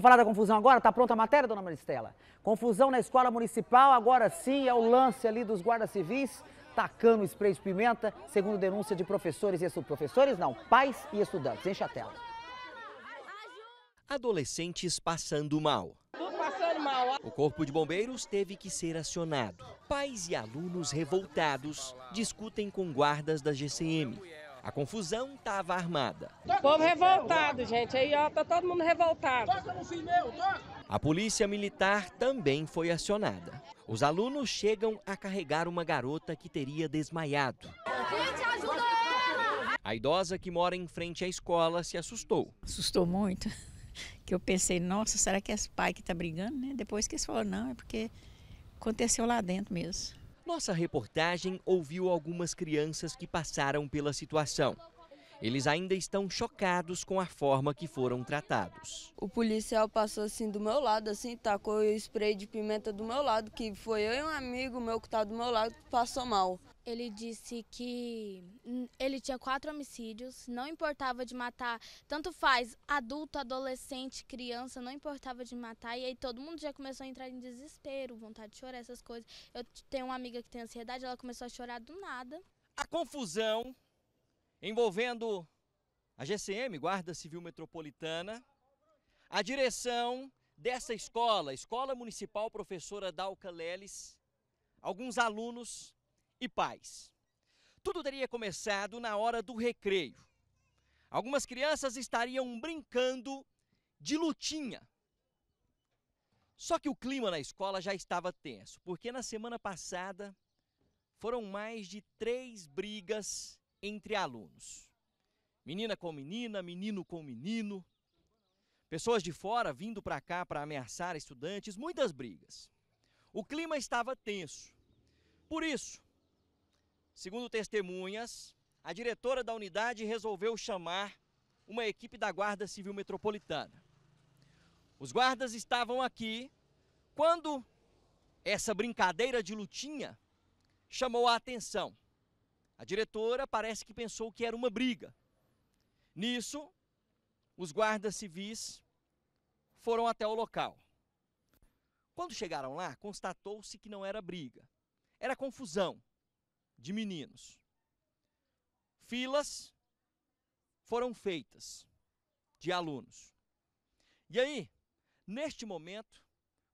Vamos falar da confusão agora? Está pronta a matéria, dona Maristela? Confusão na escola municipal, agora sim, é o lance ali dos guardas civis tacando spray de pimenta, segundo denúncia de professores e estudantes. Professores não, pais e estudantes. Enche a tela. Adolescentes passando mal. passando mal. O corpo de bombeiros teve que ser acionado. Pais e alunos revoltados discutem com guardas da GCM. A confusão estava armada. povo revoltado, gente. Aí, ó, tá todo mundo revoltado. A polícia militar também foi acionada. Os alunos chegam a carregar uma garota que teria desmaiado. A idosa que mora em frente à escola se assustou. Assustou muito, que eu pensei, nossa, será que é esse pai que tá brigando, né? Depois que eles falaram, não, é porque aconteceu lá dentro mesmo. Nossa reportagem ouviu algumas crianças que passaram pela situação. Eles ainda estão chocados com a forma que foram tratados. O policial passou assim do meu lado, assim, tacou o spray de pimenta do meu lado, que foi eu e um amigo meu que está do meu lado passou mal ele disse que ele tinha quatro homicídios, não importava de matar, tanto faz adulto, adolescente, criança, não importava de matar. E aí todo mundo já começou a entrar em desespero, vontade de chorar, essas coisas. Eu tenho uma amiga que tem ansiedade, ela começou a chorar do nada. A confusão envolvendo a GCM, Guarda Civil Metropolitana, a direção dessa escola, Escola Municipal Professora Dalca Leles, alguns alunos e pais. Tudo teria começado na hora do recreio. Algumas crianças estariam brincando de lutinha. Só que o clima na escola já estava tenso, porque na semana passada foram mais de três brigas entre alunos. Menina com menina, menino com menino. Pessoas de fora vindo para cá para ameaçar estudantes, muitas brigas. O clima estava tenso. Por isso, Segundo testemunhas, a diretora da unidade resolveu chamar uma equipe da Guarda Civil Metropolitana. Os guardas estavam aqui quando essa brincadeira de lutinha chamou a atenção. A diretora parece que pensou que era uma briga. Nisso, os guardas civis foram até o local. Quando chegaram lá, constatou-se que não era briga, era confusão de meninos. Filas foram feitas de alunos. E aí, neste momento,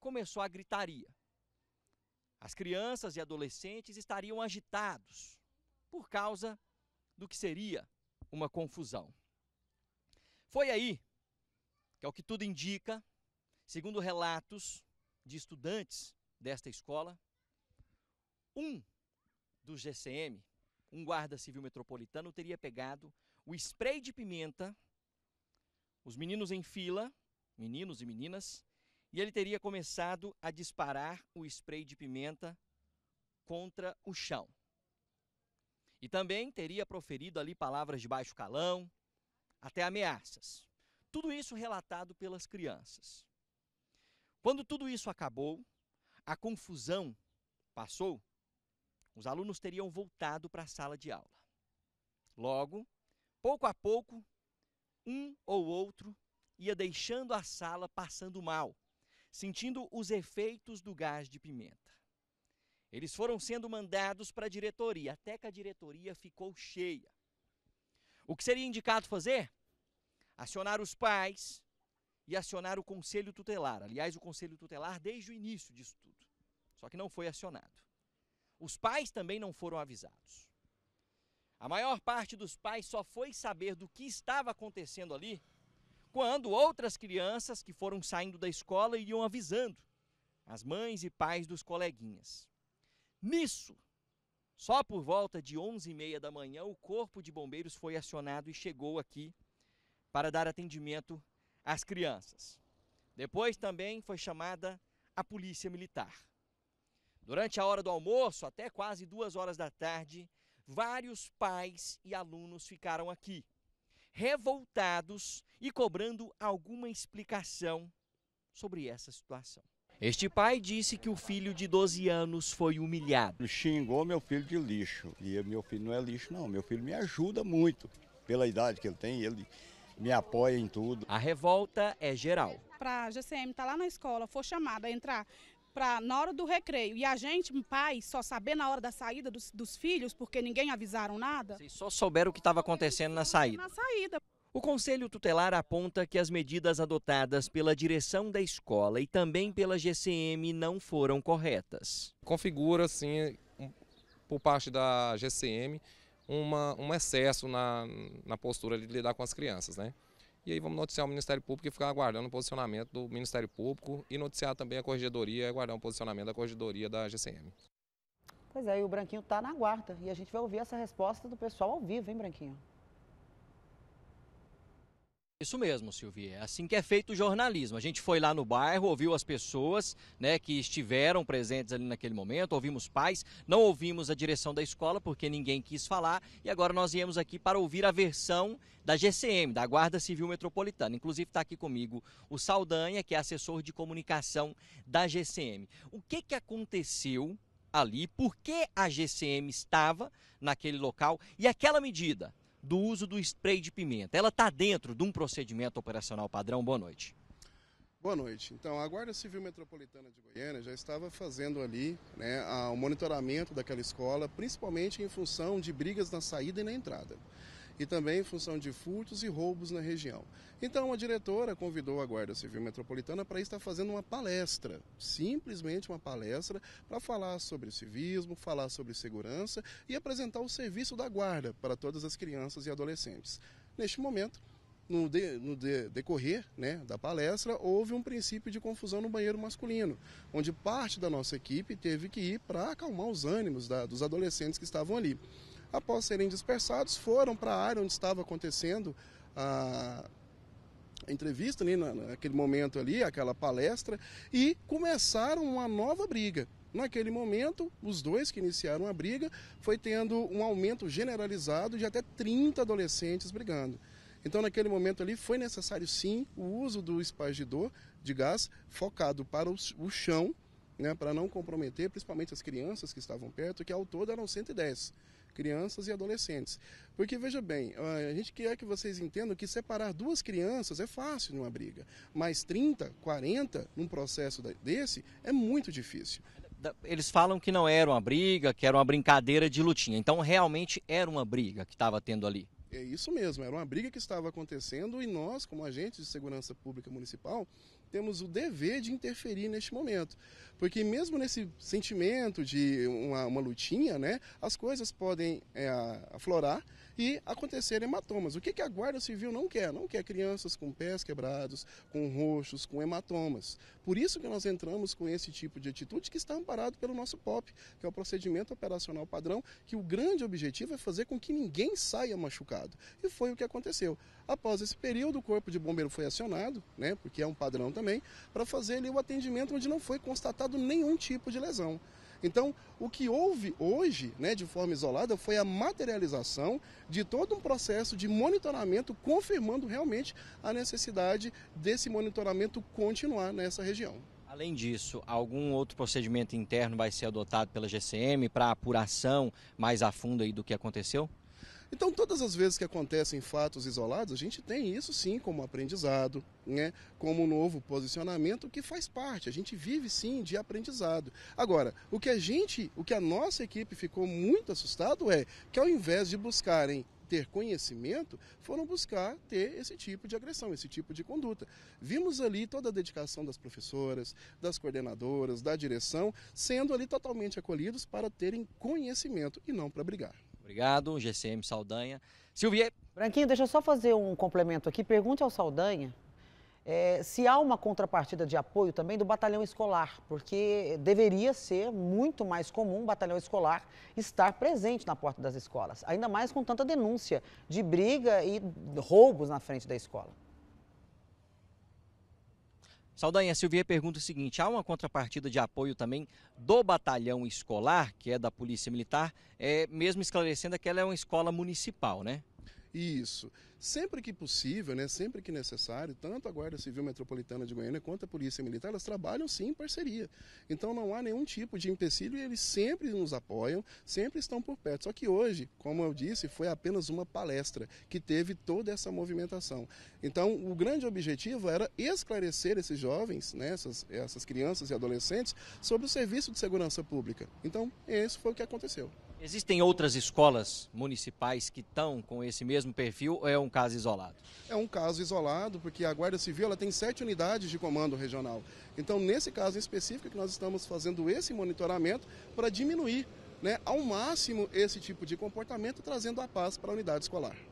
começou a gritaria. As crianças e adolescentes estariam agitados por causa do que seria uma confusão. Foi aí que, ao que tudo indica, segundo relatos de estudantes desta escola, um do GCM, um guarda civil metropolitano teria pegado o spray de pimenta, os meninos em fila, meninos e meninas, e ele teria começado a disparar o spray de pimenta contra o chão. E também teria proferido ali palavras de baixo calão, até ameaças. Tudo isso relatado pelas crianças. Quando tudo isso acabou, a confusão passou os alunos teriam voltado para a sala de aula. Logo, pouco a pouco, um ou outro ia deixando a sala passando mal, sentindo os efeitos do gás de pimenta. Eles foram sendo mandados para a diretoria, até que a diretoria ficou cheia. O que seria indicado fazer? Acionar os pais e acionar o conselho tutelar. Aliás, o conselho tutelar desde o início disso tudo, só que não foi acionado. Os pais também não foram avisados. A maior parte dos pais só foi saber do que estava acontecendo ali quando outras crianças que foram saindo da escola iam avisando as mães e pais dos coleguinhas. Nisso, só por volta de 11h30 da manhã, o corpo de bombeiros foi acionado e chegou aqui para dar atendimento às crianças. Depois também foi chamada a polícia militar. Durante a hora do almoço, até quase duas horas da tarde, vários pais e alunos ficaram aqui, revoltados e cobrando alguma explicação sobre essa situação. Este pai disse que o filho de 12 anos foi humilhado. xingou meu filho de lixo. E meu filho não é lixo, não. Meu filho me ajuda muito. Pela idade que ele tem, ele me apoia em tudo. A revolta é geral. Para a GCM estar tá lá na escola, for chamada a entrar pra, na hora do recreio. E a gente, pai, só saber na hora da saída dos, dos filhos, porque ninguém avisaram nada. Vocês só souberam o que estava acontecendo na saída. Na saída. O Conselho Tutelar aponta que as medidas adotadas pela direção da escola e também pela GCM não foram corretas. Configura, assim, por parte da GCM, uma, um excesso na, na postura de lidar com as crianças, né? E aí vamos noticiar o Ministério Público e ficar aguardando o posicionamento do Ministério Público e noticiar também a Corregedoria e aguardar o posicionamento da Corregedoria da GCM. Pois é, e o Branquinho está na guarda. E a gente vai ouvir essa resposta do pessoal ao vivo, hein, Branquinho? Isso mesmo, Silvia. É assim que é feito o jornalismo. A gente foi lá no bairro, ouviu as pessoas né, que estiveram presentes ali naquele momento, ouvimos pais, não ouvimos a direção da escola porque ninguém quis falar e agora nós viemos aqui para ouvir a versão da GCM, da Guarda Civil Metropolitana. Inclusive está aqui comigo o Saldanha, que é assessor de comunicação da GCM. O que, que aconteceu ali? Por que a GCM estava naquele local? E aquela medida, do uso do spray de pimenta. Ela está dentro de um procedimento operacional padrão. Boa noite. Boa noite. Então, a Guarda Civil Metropolitana de Goiânia já estava fazendo ali né, o monitoramento daquela escola, principalmente em função de brigas na saída e na entrada e também em função de furtos e roubos na região. Então, a diretora convidou a Guarda Civil Metropolitana para estar fazendo uma palestra, simplesmente uma palestra, para falar sobre civismo, falar sobre segurança e apresentar o serviço da Guarda para todas as crianças e adolescentes. Neste momento, no, de, no de, decorrer né, da palestra, houve um princípio de confusão no banheiro masculino, onde parte da nossa equipe teve que ir para acalmar os ânimos da, dos adolescentes que estavam ali. Após serem dispersados, foram para a área onde estava acontecendo a entrevista, né, naquele momento ali, aquela palestra, e começaram uma nova briga. Naquele momento, os dois que iniciaram a briga foi tendo um aumento generalizado de até 30 adolescentes brigando. Então, naquele momento ali, foi necessário sim o uso do espargidor de gás focado para o chão, né, para não comprometer principalmente as crianças que estavam perto, que ao todo eram 110 crianças e adolescentes. Porque veja bem, a gente quer que vocês entendam que separar duas crianças é fácil numa briga, mas 30, 40 num processo desse é muito difícil. Eles falam que não era uma briga, que era uma brincadeira de lutinha. Então realmente era uma briga que estava tendo ali. É isso mesmo, era uma briga que estava acontecendo e nós, como agentes de segurança pública municipal, temos o dever de interferir neste momento. Porque mesmo nesse sentimento de uma, uma lutinha, né, as coisas podem é, aflorar e acontecer hematomas. O que, que a Guarda Civil não quer? Não quer crianças com pés quebrados, com roxos, com hematomas. Por isso que nós entramos com esse tipo de atitude que está amparado pelo nosso POP, que é o procedimento operacional padrão, que o grande objetivo é fazer com que ninguém saia machucado. E foi o que aconteceu. Após esse período, o corpo de bombeiro foi acionado, né, porque é um padrão também também, para fazer ali o atendimento onde não foi constatado nenhum tipo de lesão. Então, o que houve hoje, né, de forma isolada, foi a materialização de todo um processo de monitoramento, confirmando realmente a necessidade desse monitoramento continuar nessa região. Além disso, algum outro procedimento interno vai ser adotado pela GCM para apuração mais a fundo aí do que aconteceu? Então, todas as vezes que acontecem fatos isolados, a gente tem isso sim como aprendizado, né? como um novo posicionamento que faz parte. A gente vive sim de aprendizado. Agora, o que a gente, o que a nossa equipe ficou muito assustado é que ao invés de buscarem ter conhecimento, foram buscar ter esse tipo de agressão, esse tipo de conduta. Vimos ali toda a dedicação das professoras, das coordenadoras, da direção, sendo ali totalmente acolhidos para terem conhecimento e não para brigar. Obrigado, GCM Saldanha. Silvier. Branquinho, deixa eu só fazer um complemento aqui. Pergunte ao Saldanha é, se há uma contrapartida de apoio também do batalhão escolar, porque deveria ser muito mais comum o batalhão escolar estar presente na porta das escolas, ainda mais com tanta denúncia de briga e roubos na frente da escola. Saldanha, Silvia pergunta o seguinte: há uma contrapartida de apoio também do batalhão escolar, que é da Polícia Militar, é, mesmo esclarecendo que ela é uma escola municipal, né? Isso. Sempre que possível, né, sempre que necessário, tanto a Guarda Civil Metropolitana de Goiânia quanto a Polícia Militar, elas trabalham sim em parceria. Então não há nenhum tipo de empecilho e eles sempre nos apoiam, sempre estão por perto. Só que hoje, como eu disse, foi apenas uma palestra que teve toda essa movimentação. Então o grande objetivo era esclarecer esses jovens, né, essas, essas crianças e adolescentes, sobre o serviço de segurança pública. Então, esse foi o que aconteceu. Existem outras escolas municipais que estão com esse mesmo perfil ou é um caso isolado? É um caso isolado, porque a Guarda Civil ela tem sete unidades de comando regional. Então, nesse caso específico, que nós estamos fazendo esse monitoramento para diminuir né, ao máximo esse tipo de comportamento, trazendo a paz para a unidade escolar.